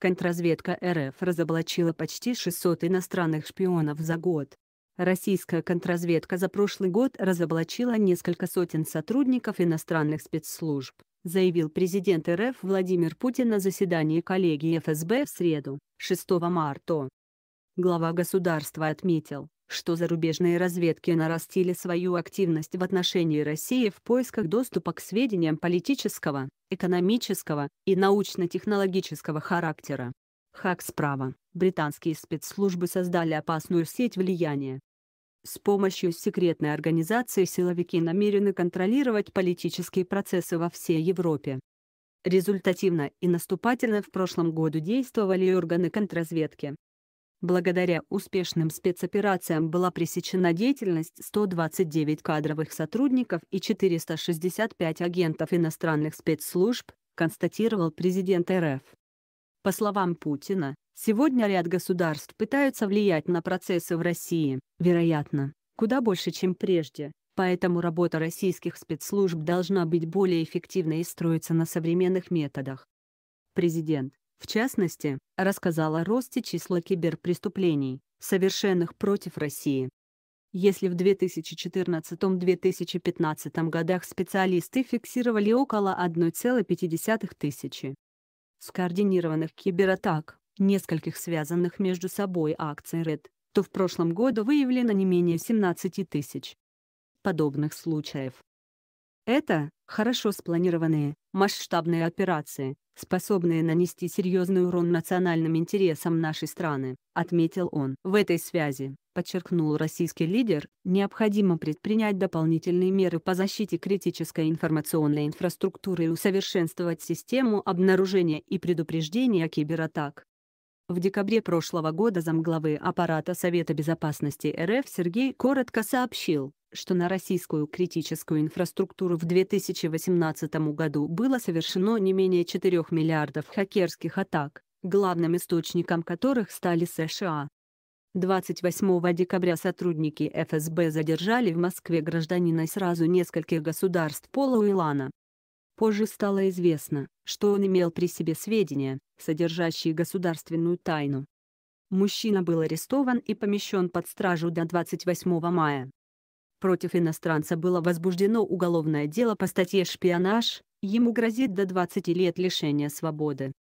Контрразведка РФ разоблачила почти 600 иностранных шпионов за год. Российская контрразведка за прошлый год разоблачила несколько сотен сотрудников иностранных спецслужб, заявил президент РФ Владимир Путин на заседании коллегии ФСБ в среду, 6 марта. Глава государства отметил, что зарубежные разведки нарастили свою активность в отношении России в поисках доступа к сведениям политического, экономического и научно-технологического характера. Хак справа. Британские спецслужбы создали опасную сеть влияния. С помощью секретной организации силовики намерены контролировать политические процессы во всей Европе. Результативно и наступательно в прошлом году действовали органы контрразведки, Благодаря успешным спецоперациям была пресечена деятельность 129 кадровых сотрудников и 465 агентов иностранных спецслужб, констатировал президент РФ. По словам Путина, сегодня ряд государств пытаются влиять на процессы в России, вероятно, куда больше, чем прежде, поэтому работа российских спецслужб должна быть более эффективной и строиться на современных методах. Президент в частности, рассказал о росте числа киберпреступлений, совершенных против России. Если в 2014-2015 годах специалисты фиксировали около 1,5 тысячи скоординированных кибератак, нескольких связанных между собой акций RED, то в прошлом году выявлено не менее 17 тысяч подобных случаев. Это хорошо спланированные, масштабные операции, способные нанести серьезный урон национальным интересам нашей страны, отметил он. В этой связи, подчеркнул российский лидер, необходимо предпринять дополнительные меры по защите критической информационной инфраструктуры и усовершенствовать систему обнаружения и предупреждения кибератак. В декабре прошлого года замглавы аппарата Совета безопасности РФ Сергей коротко сообщил, что на российскую критическую инфраструктуру в 2018 году было совершено не менее 4 миллиардов хакерских атак, главным источником которых стали США. 28 декабря сотрудники ФСБ задержали в Москве гражданина сразу нескольких государств Пола Уилана, Позже стало известно, что он имел при себе сведения, содержащие государственную тайну. Мужчина был арестован и помещен под стражу до 28 мая. Против иностранца было возбуждено уголовное дело по статье «Шпионаж», ему грозит до 20 лет лишения свободы.